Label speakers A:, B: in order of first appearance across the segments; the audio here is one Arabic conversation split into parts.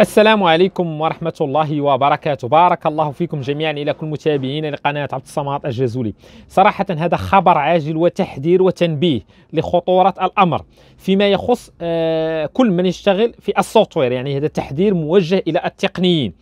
A: السلام عليكم ورحمة الله وبركاته بارك الله فيكم جميعا إلى كل متابعين لقناة عبد الصمد الجزولي صراحة هذا خبر عاجل وتحذير وتنبيه لخطورة الأمر فيما يخص آه، كل من يشتغل في السوفتوير يعني هذا تحذير موجه إلى التقنيين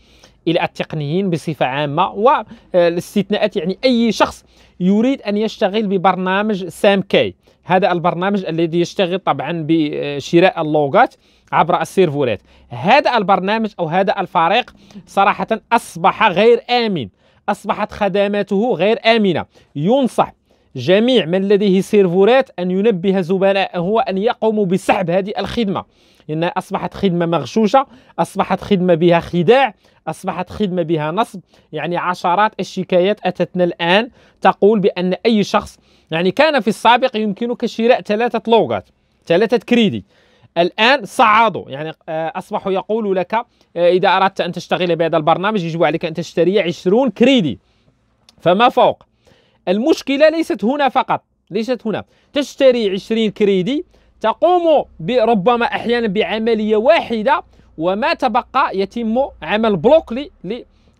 A: الى التقنيين بصفه عامه والاستثناءات يعني اي شخص يريد ان يشتغل ببرنامج سام كي هذا البرنامج الذي يشتغل طبعا بشراء اللوغات عبر السيرفورات هذا البرنامج او هذا الفريق صراحه اصبح غير امن اصبحت خدماته غير امنه ينصح جميع من لديه سيرفورات أن ينبه زملائه أن يقوموا بسحب هذه الخدمة لأنها أصبحت خدمة مغشوشة أصبحت خدمة بها خداع أصبحت خدمة بها نصب يعني عشرات الشكايات أتتنا الآن تقول بأن أي شخص يعني كان في السابق يمكنك شراء ثلاثة لوغات ثلاثة كريدي الان صعدوا يعني آه، اصبحوا يقولوا لك آه، اذا اردت ان تشتغل بهذا البرنامج يجب عليك ان تشتري 20 كريدي فما فوق المشكلة ليست هنا فقط ليست هنا تشتري 20 كريدي تقوم ربما أحيانا بعملية واحدة وما تبقى يتم عمل بلوك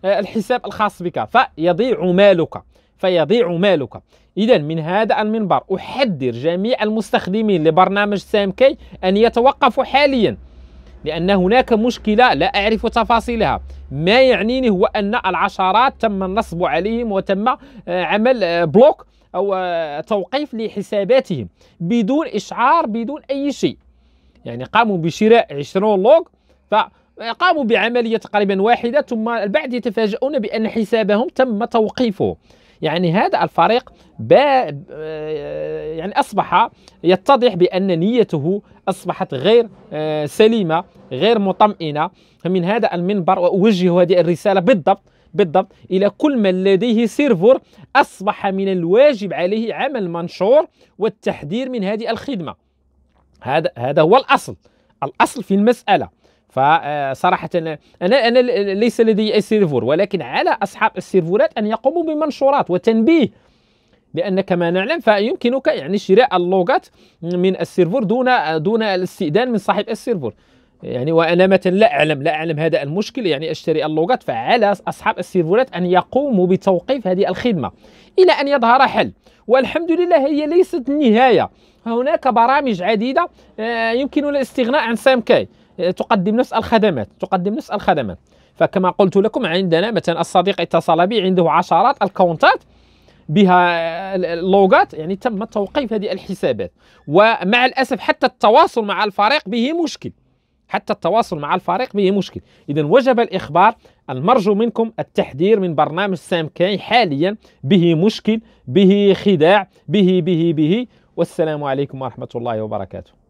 A: للحساب آه، الخاص بك فيضيع مالك فيضيع مالك إذا من هذا المنبر أحذر جميع المستخدمين لبرنامج سامكي أن يتوقفوا حاليا لأن هناك مشكلة لا أعرف تفاصيلها ما يعنيني هو أن العشرات تم النصب عليهم وتم آه، عمل آه، بلوك أو آه، توقيف لحساباتهم بدون إشعار بدون أي شيء يعني قاموا بشراء 20 لوك ف قاموا بعملية تقريبا واحدة ثم البعض يتفاجؤون بأن حسابهم تم توقيفه يعني هذا الفريق آه، يعني أصبح يتضح بأن نيته أصبحت غير آه، سليمة غير مطمئنة من هذا المنبر وأوجه هذه الرسالة بالضبط بالضبط الى كل من لديه سيرفر اصبح من الواجب عليه عمل منشور والتحذير من هذه الخدمه هذا هذا هو الاصل الاصل في المساله فصراحه انا انا ليس لدي اي سيرفور ولكن على اصحاب السيرفورات ان يقوموا بمنشورات وتنبيه لان كما نعلم فيمكنك يعني شراء اللوغات من السيرفور دون دون الاستئذان من صاحب السيرفور يعني وانا مثلا لا اعلم لا اعلم هذا المشكل يعني اشتري اللوغات فعلى اصحاب السيرفرات ان يقوموا بتوقيف هذه الخدمه الى ان يظهر حل والحمد لله هي ليست النهايه هناك برامج عديده آه، يمكن الاستغناء عن سام كاي تقدم نفس الخدمات تقدم نفس الخدمات فكما قلت لكم عندنا مثلا الصديق اتصل بي عنده عشرات الكونتات بها اللوغات آه، يعني تم توقيف هذه الحسابات ومع الاسف حتى التواصل مع الفريق به مشكل حتى التواصل مع الفريق به مشكل اذا وجب الاخبار المرجو منكم التحذير من برنامج سام كاي حاليا به مشكل به خداع به به به والسلام عليكم ورحمه الله وبركاته